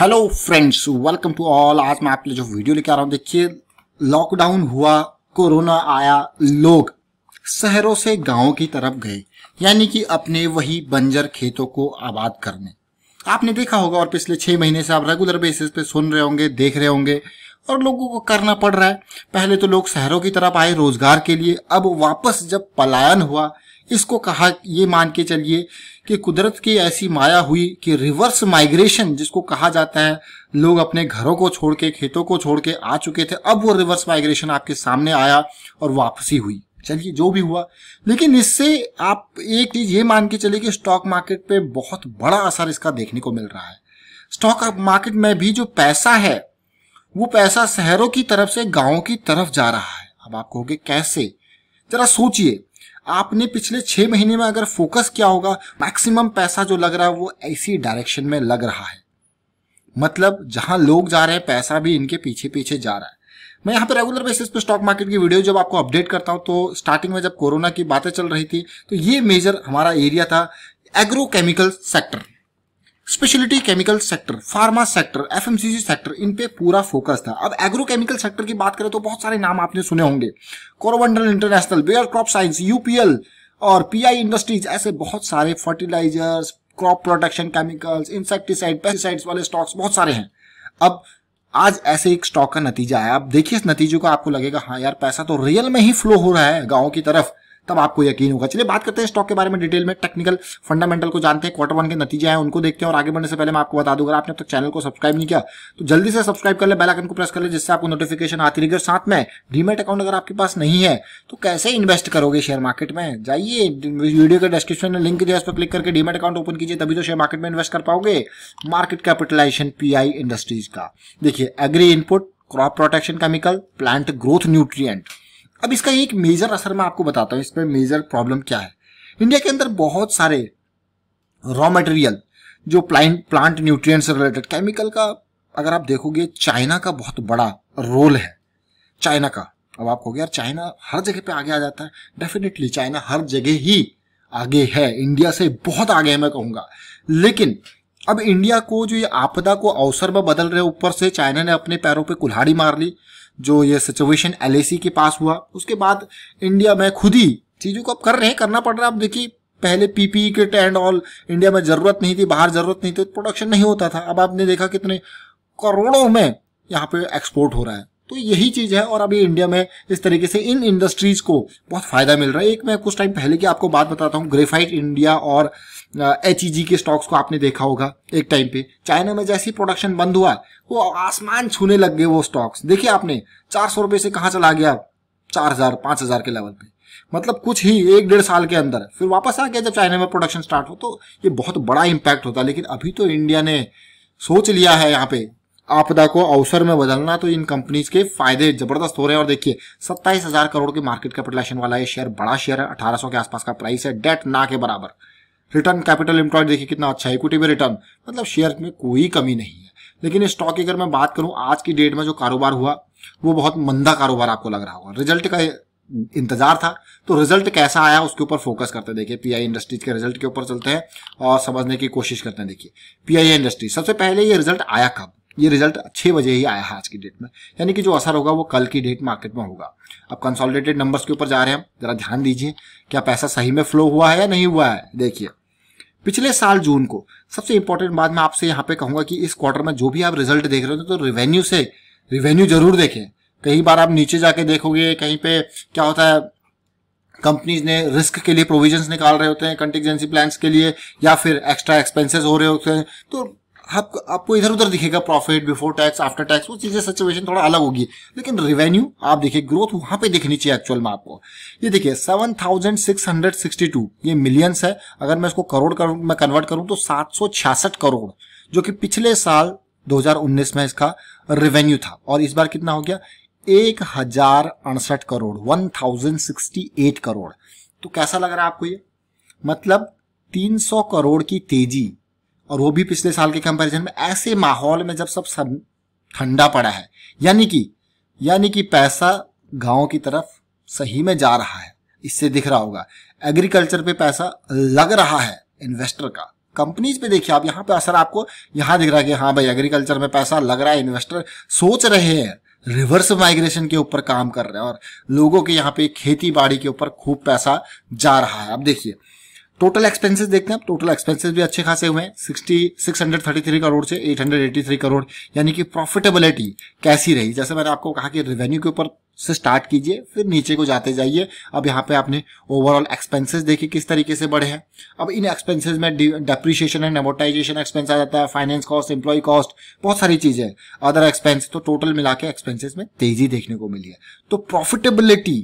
hello friends welcome to all आज मैं आपके लिए जो वीडियो लेके आ रहा हूँ देखिए लॉकडाउन हुआ कोरोना आया लोग शहरों से गांवों की तरफ गए यानी कि अपने वही बंजर खेतों को आबाद करने आपने देखा होगा और पिछले छः महीने से आप रेगुलर बेसिस पे सुन रहे होंगे देख रहे होंगे और लोगों को करना पड़ रहा है पहले तो लोग शहरों की तरफ आए रोजगार के लिए अब वापस जब पलायन हुआ इसको कहा ये मान के चलिए कि कुदरत की ऐसी माया हुई कि रिवर्स माइग्रेशन जिसको कहा जाता है लोग अपने घरों को छोड़ के खेतों को छोड़ के आ चुके थे अब वो रिवर्स माइग्रेशन आपके सामने आया और वापसी हुई चलिए जो भी हुआ लेकिन इससे आप एक चीज ये मान के चलिए कि स्टॉक मार्केट पे बहुत बड़ा असर इसका देखने को मिल रहा है स्टॉक मार्केट में भी जो पैसा है वो पैसा शहरों की तरफ से गाँव की तरफ जा रहा है अब आप कहोगे कैसे जरा सोचिए आपने पिछले छह महीने में अगर फोकस किया होगा मैक्सिमम पैसा जो लग रहा है वो ऐसी डायरेक्शन में लग रहा है मतलब जहां लोग जा रहे हैं पैसा भी इनके पीछे पीछे जा रहा है मैं यहाँ पर रेगुलर बेसिस पे स्टॉक मार्केट की वीडियो जब आपको अपडेट करता हूँ तो स्टार्टिंग में जब कोरोना की बातें चल रही थी तो ये मेजर हमारा एरिया था agrochemical sector specialty chemical sector pharma sector F sector इन पे पूरा फोकस था अब एग्रोकेमिकल सेक्टर की बात करें तो बहुत सारे नाम आपने सुने होंगे Coromandel International Bayer Crop Science UPL और पीआई इंडस्ट्रीज ऐसे बहुत सारे fertilisers crop protection chemicals insecticide pesticides वाले स्टॉक्स बहुत सारे हैं अब आज ऐसे एक स्टॉक का नतीजा है आप देखिए इस नतीजे को आपको लगेगा हाँ यार पैसा तो रियल में ही फ्लो हो रहा है गाँव की तरफ तब आपको यकीन होगा चलिए बात करते हैं स्टॉक के बारे में डिटेल में टेक्निकल फंडामेंटल को जानते हैं क्वार्टर वन के नतीजे हैं उनको देखते हैं और आगे बढ़ने से पहले मैं आपको बता दूंगा आपने तक चैनल को सब्सक्राइब नहीं किया तो जल्दी से सब्सक्राइब कर ले बेलाइकन को प्रेस कर ले जिससे आपको नोटिफिकेशन आती रहेगी और साथ में डीमेट अकाउंट अगर आपके पास नहीं है तो कैसे इन्वेस्ट करोगे शेयर मार्केट में जाइए वीडियो के डिस्क्रिप्शन में लिंक दिया उस पर क्लिक करके डीमेट अकाउंट ओपन कीजिए तभी तो शेयर मार्केट में इन्वेस्ट कर पाओगे मार्केट कैपिटलाइजेशन पीआई इंडस्ट्रीज का देखिए agri input crop protection chemical plant growth nutrient अब इसका एक मेजर असर मैं आपको बताता हूँ इसमें मेजर प्रॉब्लम क्या है इंडिया के अंदर बहुत सारे रॉ मटेरियल जो प्लांट प्लांट न्यूट्रिएंट से रिलेटेड केमिकल का अगर आप देखोगे चाइना का बहुत बड़ा रोल है चाइना का अब आप कहोगे यार चाइना हर जगह पे आगे आ जाता है डेफिनेटली चाइना हर जगह ही आगे है इंडिया से बहुत आगे है मैं कहूंगा लेकिन अब इंडिया को जो ये आपदा को अवसर में बदल रहे ऊपर से चाइना ने अपने पैरों पे कुल्हाड़ी मार ली जो ये सिचुएशन एल के पास हुआ उसके बाद इंडिया में खुद ही चीज़ों को अब कर रहे हैं करना पड़ रहा है आप देखिए पहले PPE kit and all India में ज़रूरत नहीं थी बाहर ज़रूरत नहीं थी प्रोडक्शन तो नहीं होता था अब आपने देखा कितने करोड़ों में यहाँ पे एक्सपोर्ट हो रहा है तो यही चीज़ है और अभी इंडिया में इस तरीके से इन इंडस्ट्रीज़ को बहुत फ़ायदा मिल रहा है एक मैं कुछ टाइम पहले की आपको बात बताता हूँ ग्रेफाइट इंडिया और एच e के स्टॉक्स को आपने देखा होगा एक टाइम पे चाइना में जैसी प्रोडक्शन बंद हुआ वो आसमान छूने लग गए वो स्टॉक्स देखिए आपने चार सौ रुपए से कहाँ चला गया चार हजार पांच हजार के लेवल पे मतलब कुछ ही एक डेढ़ साल के अंदर फिर वापस आ गया जब चाइना में प्रोडक्शन स्टार्ट हो तो ये बहुत बड़ा इम्पैक्ट होता है लेकिन अभी तो इंडिया ने सोच लिया है यहाँ पे आपदा को अवसर में बदलना तो इन कंपनीज के फायदे जबरदस्त हो रहे हैं और देखिए सत्ताईस हजार करोड़ की मार्केट कैपिटलाइजेशन वाला ये शेयर बड़ा शेयर है अठारह के आसपास का प्राइस है डेट ना के बराबर रिटर्न कैपिटल एम्प्लॉयड देखिए कितना अच्छा इक्विटी में रिटर्न मतलब शेयर में कोई कमी नहीं है लेकिन स्टॉक की अगर मैं बात करूं आज की डेट में जो कारोबार हुआ वो बहुत मंदा कारोबार आपको लग रहा होगा रिजल्ट का इंतजार था तो रिजल्ट कैसा आया उसके ऊपर फोकस करते हैं देखिए पीआई इंडस्ट्रीज के रिजल्ट के ऊपर चलते हैं और समझने की कोशिश करते हैं देखिए पीआई इंडस्ट्रीज सबसे पहले ये रिजल्ट आया कब ये रिजल्ट छः बजे ही आया है आज की डेट में यानी कि जो असर होगा वो कल की डेट मार्केट में होगा अब कंसोलिडेटेड नंबर्स के ऊपर जा रहे हैं हम जरा ध्यान दीजिए क्या पैसा सही में फ्लो हुआ है या नहीं हुआ है देखिए पिछले साल जून को सबसे इंपॉर्टेंट बात मैं आपसे यहाँ पे कहूंगा कि इस क्वार्टर में जो भी आप रिजल्ट देख रहे हो तो रिवेन्यू से रिवेन्यू जरूर देखें कई बार आप नीचे जाके देखोगे कहीं पे क्या होता है कंपनीज ने रिस्क के लिए प्रोविजंस निकाल रहे होते हैं कंटिजेंसी प्लान्स के लिए या फिर एक्स्ट्रा एक्सपेंसेस हो रहे होते हैं तो आप, आपको इधर उधर दिखेगा profit before tax after tax वो चीजें सिचुएशन थोड़ा अलग होगी लेकिन रेवेन्यू आप देखिए ग्रोथ वहां पे देखनी चाहिए एक्चुअल में आपको ये देखिए 7662 ये मिलियंस है अगर मैं इसको करोड़ कर, मैं कन्वर्ट करूं तो 766 करोड़ जो कि पिछले साल 2019 में इसका रेवेन्यू था और इस बार कितना हो गया एक करोड़ वन करोड़ तो कैसा लग रहा है आपको ये मतलब 300 करोड़ की तेजी और वो भी पिछले साल के कंपैरिजन में ऐसे माहौल में जब सब सब ठंडा पड़ा है यानी कि यानी कि पैसा गांव की तरफ सही में जा रहा है इससे दिख रहा होगा एग्रीकल्चर पे पैसा लग रहा है इन्वेस्टर का कंपनीज पे देखिए आप यहाँ पे असर आपको यहाँ दिख रहा है कि हाँ भाई एग्रीकल्चर में पैसा लग रहा है इन्वेस्टर सोच रहे हैं रिवर्स माइग्रेशन के ऊपर काम कर रहे हैं और लोगों के यहाँ पे खेती बाड़ी के ऊपर खूब पैसा जा रहा है अब देखिए टोटल एक्सपेंसेस देखते हैं टोटल एक्सपेंसेस भी अच्छे खासे हुए हैं sixty hundred thirty three crore से एट हंड्रेड थ्री करोड़ यानी कि प्रॉफिटेबिलिटी कैसी रही जैसे मैंने आपको कहा कि रेवेन्यू के ऊपर से स्टार्ट कीजिए फिर नीचे को जाते जाइए अब यहाँ पे आपने ओवरऑल एक्सपेंसेस देखे किस तरीके से बढ़े हैं अब इन एक्सपेंसेस में डेप्रिशिएशन एंड एमोटाइजेशन एक्सपेंस आ जाता है फाइनेंस कॉस्ट एम्प्लॉय कॉस्ट बहुत सारी चीजें अदर एक्सपेंस तो टोटल मिला के एक्सपेंसिस में तेजी देखने को मिली है तो profitability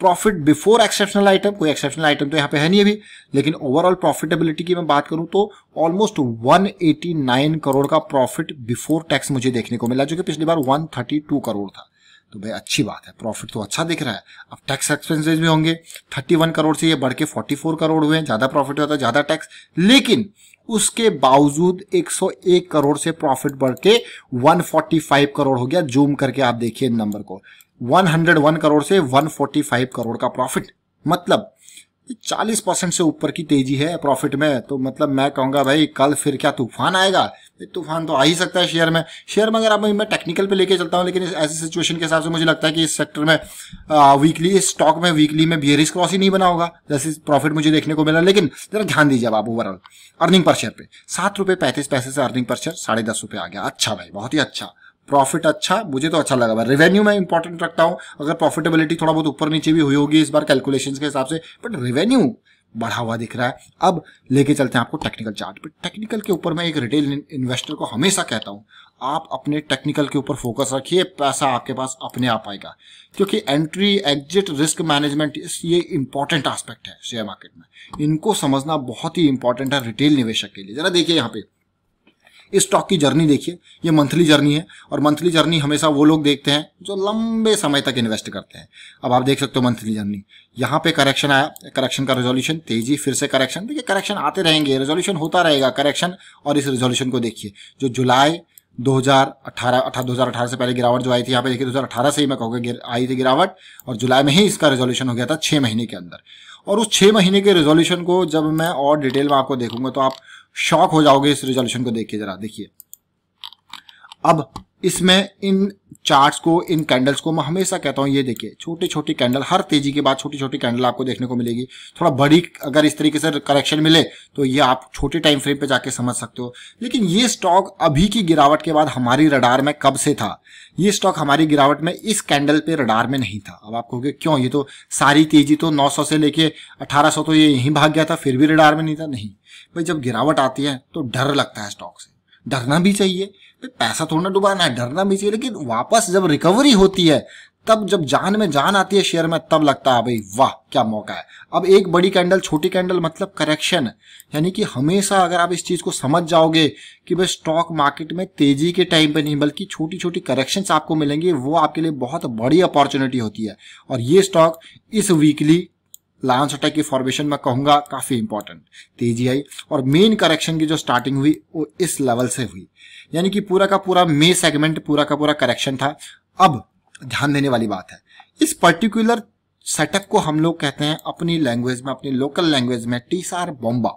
profit before exceptional item कोई एक्सेप्शनल आइटम तो यहाँ पे है नहीं अभी लेकिन ओवरऑल प्रॉफिटेबिलिटी की मैं बात करूं तो ऑलमोस्ट 189 करोड़ का प्रॉफिट बिफोर टैक्स मुझे देखने को मिला जो कि पिछली बार 132 करोड़ था तो भाई अच्छी बात है प्रॉफिट तो अच्छा दिख रहा है अब टैक्स एक्सपेंसेज भी होंगे 31 करोड़ से ये बढ़ के 44 करोड़ हुए ज़्यादा प्रॉफिट हुआ था ज़्यादा टैक्स लेकिन उसके बावजूद 101 करोड़ से प्रॉफिट बढ़ के 145 करोड़ हो गया जूम करके आप देखिए नंबर को 101 करोड़ से 145 करोड़ का प्रॉफिट मतलब 40 परसेंट से ऊपर की तेजी है प्रॉफिट में तो मतलब मैं कहूंगा भाई कल फिर क्या तूफान आएगा तूफान तो आ ही सकता है शेयर में शेयर में अगर आप मैं टेक्निकल पे लेके चलता हूँ लेकिन ऐसी सिचुएशन के हिसाब से मुझे लगता है कि इस सेक्टर में आ, वीकली इस स्टॉक में वीकली में बियरिस क्रॉस ही नहीं बना होगा जैसे प्रॉफिट मुझे देखने को मिला लेकिन जरा ध्यान दीजिए आप ओवरऑल अर्निंग पर शेयर पे सात रुपये पैंतीस पैसे से अर्निंग पर शेयर साढ़े दस रुपये आ गया अच्छा भाई बहुत ही अच्छा प्रॉफिट अच्छा मुझे तो अच्छा लगा भाई रेवेन्यू मैं इंपॉर्टेंट रखता हूँ अगर प्रॉफिटेबिलिटी थोड़ा बहुत ऊपर नीचे भी हुई होगी इस बार कैलकुलेशन के हिसाब से बट रेवेन्यू बढ़ा हुआ दिख रहा है अब लेके चलते हैं आपको टेक्निकल चार्ट पर टेक्निकल के ऊपर मैं एक रिटेल इन्वेस्टर को हमेशा कहता हूँ आप अपने टेक्निकल के ऊपर फोकस रखिए पैसा आपके पास अपने आप आएगा क्योंकि एंट्री एग्जिट रिस्क मैनेजमेंट ये इंपॉर्टेंट आस्पेक्ट है शेयर मार्केट में इनको समझना बहुत ही इंपॉर्टेंट है रिटेल निवेशक के लिए जरा देखिए यहाँ पे इस स्टॉक की जर्नी देखिए ये मंथली जर्नी है और मंथली जर्नी हमेशा वो लोग देखते हैं जो लंबे समय तक इन्वेस्ट करते हैं अब आप देख सकते हो मंथली जर्नी यहाँ पे करेक्शन आया करेक्शन का रेजोल्यूशन तेजी फिर से करेक्शन देखिए करेक्शन आते रहेंगे रेजोल्यूशन होता रहेगा करेक्शन और इस रेजोल्यूशन को देखिए जो जुलाई 2018 अठारह 2018 से पहले गिरावट जो आई थी यहाँ पे देखिए 2018 से ही मैं कहूँगा आई थी गिरावट और जुलाई में ही इसका रेजोल्यूशन हो गया था छः महीने के अंदर और उस छः महीने के रेजोल्यूशन को जब मैं और डिटेल में आपको देखूंगा तो आप शॉक हो जाओगे इस रिजोल्यूशन को देख के जरा देखिए अब इसमें इन चार्ट्स को इन कैंडल्स को मैं हमेशा कहता हूँ ये देखिए छोटी छोटी कैंडल हर तेजी के बाद छोटी छोटी कैंडल आपको देखने को मिलेगी थोड़ा बड़ी अगर इस तरीके से करेक्शन मिले तो ये आप छोटे टाइम फ्रेम पे जाके समझ सकते हो लेकिन ये स्टॉक अभी की गिरावट के बाद हमारी रडार में कब से था ये स्टॉक हमारी गिरावट में इस कैंडल पे रडार में नहीं था अब आप कहोगे क्यों ये तो सारी तेजी तो नौ से लेके अठारह तो ये यहीं भाग गया था फिर भी रडार में नहीं था नहीं भाई जब गिरावट आती है तो डर लगता है स्टॉक से डरना भी चाहिए पैसा थोड़ा डुबाना है डरना भी चाहिए लेकिन वापस जब रिकवरी होती है तब जब जान में जान आती है शेयर में तब लगता है भाई वाह क्या मौका है अब एक बड़ी कैंडल छोटी कैंडल मतलब करेक्शन यानी कि हमेशा अगर आप इस चीज़ को समझ जाओगे कि भाई स्टॉक मार्केट में तेजी के टाइम पे नहीं बल्कि छोटी छोटी करेक्शन आपको मिलेंगी वो आपके लिए बहुत बड़ी अपॉर्चुनिटी होती है और ये स्टॉक इस वीकली लायंस अटैक की फॉर्मेशन में कहूंगा काफी इंपॉर्टेंट तेजी आई और मेन करेक्शन की जो स्टार्टिंग हुई वो इस लेवल से हुई यानी कि पूरा का पूरा मे सेगमेंट पूरा का पूरा करेक्शन था अब ध्यान देने वाली बात है इस पर्टिकुलर सेटअप को हम लोग कहते हैं अपनी लैंग्वेज में अपनी लोकल लैंग्वेज में टीसार बॉम्बा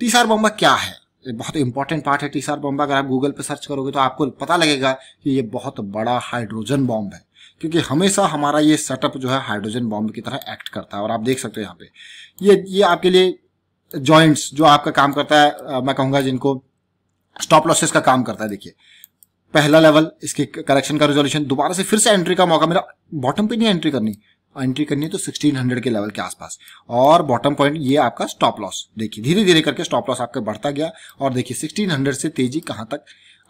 टीसार बॉम्बा क्या है ये बहुत इंपॉर्टेंट पार्ट है टीसार बॉम्बा अगर आप गूगल पर सर्च करोगे तो आपको पता लगेगा कि ये बहुत बड़ा हाइड्रोजन बॉम्ब है क्योंकि हमेशा हमारा ये सेटअप जो है हाइड्रोजन बॉम्ब की तरह एक्ट करता है और आप देख सकते हो यहाँ पे ये ये आपके लिए जॉइंट्स जो आपका काम करता है मैं कहूंगा जिनको स्टॉप लॉसेस का काम करता है देखिए पहला लेवल इसके करेक्शन का रिजोल्यूशन दोबारा से फिर से एंट्री का मौका मेरा बॉटम पे नहीं एंट्री करनी एंट्री करनी है तो 1600 के लेवल के आसपास और बॉटम पॉइंट ये आपका स्टॉप लॉस देखिए धीरे धीरे करके स्टॉप लॉस आपका बढ़ता गया और देखिए 1600 से तेजी कहां तक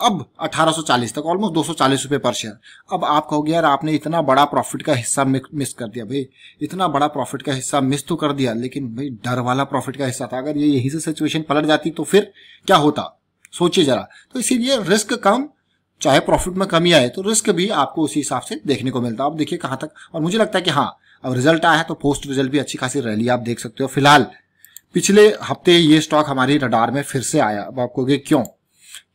अब 1840 तक ऑलमोस्ट दो सौ पर शेयर अब आप कहोगे यार आपने इतना बड़ा प्रॉफिट का हिस्सा मिस कर दिया भाई इतना बड़ा प्रॉफिट का हिस्सा मिस तो कर दिया लेकिन भाई डर वाला प्रॉफिट का हिस्सा था अगर ये यही से सिचुएशन पलट जाती तो फिर क्या होता सोचिए जरा तो इसीलिए रिस्क कम चाहे प्रॉफिट में कमी आए तो रिस्क भी आपको उसी हिसाब से देखने को मिलता है अब देखिए कहां तक और मुझे लगता है कि हाँ अब रिजल्ट आया है तो पोस्ट रिजल्ट भी अच्छी खासी रैली आप देख सकते हो फिलहाल पिछले हफ्ते ये स्टॉक हमारी रडार में फिर से आया अब आप कहोगे क्यों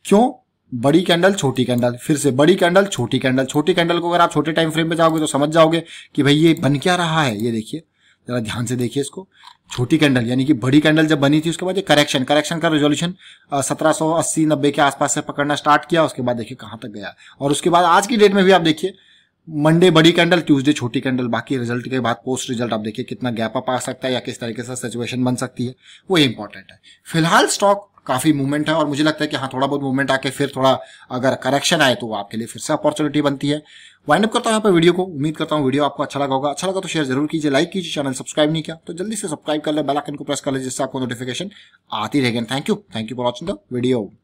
क्यों बड़ी कैंडल छोटी कैंडल फिर से बड़ी कैंडल छोटी कैंडल छोटी कैंडल को अगर आप छोटे टाइम फ्रेम में जाओगे तो समझ जाओगे कि भाई ये बन क्या रहा है ये देखिए जरा ध्यान से देखिए इसको छोटी कैंडल यानी कि बड़ी कैंडल जब बनी थी उसके बाद ये करेक्शन करेक्शन का रेजोल्यूशन सत्रह सौ अस्सी नब्बे के आसपास से पकड़ना स्टार्ट किया उसके बाद देखिए कहां तक गया और उसके बाद आज की डेट में भी आप देखिए मंडे बड़ी कैंडल ट्यूसडे छोटी कैंडल बाकी रिजल्ट के बाद पोस्ट रिजल्ट आप देखिए कितना गैप अप आ सकता है या किस तरीके से सिचुएशन बन सकती है वो इंपॉर्टेंट है फिलहाल स्टॉक काफ़ी मूवमेंट है और मुझे लगता है कि हाँ थोड़ा बहुत मूवमेंट आके फिर थोड़ा अगर करेक्शन आए तो आपके लिए फिर से अपॉर्चुनिटी बनती है वाइंड अप करता हूँ यहाँ पर वीडियो को उम्मीद करता हूँ वीडियो आपको अच्छा लगा होगा अच्छा लगा तो शेयर जरूर कीजिए लाइक कीजिए चैनल सब्सक्राइब नहीं किया तो जल्दी से सब्सक्राइब कर ले बेलाइकन को प्रेस कर ले जिससे आपको नोटिफिकेशन आती रहेगी thank you thank you for watching the video